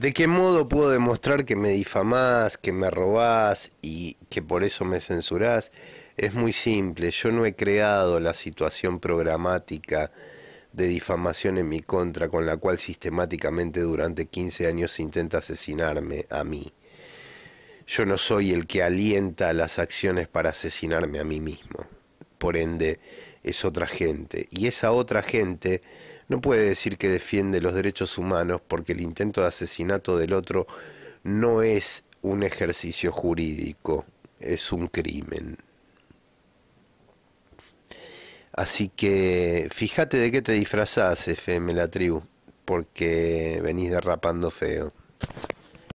¿De qué modo puedo demostrar que me difamás, que me robás y que por eso me censurás? Es muy simple, yo no he creado la situación programática de difamación en mi contra con la cual sistemáticamente durante 15 años intenta asesinarme a mí. Yo no soy el que alienta las acciones para asesinarme a mí mismo por ende es otra gente. Y esa otra gente no puede decir que defiende los derechos humanos porque el intento de asesinato del otro no es un ejercicio jurídico, es un crimen. Así que fíjate de qué te disfrazás, FM La Tribu, porque venís derrapando feo.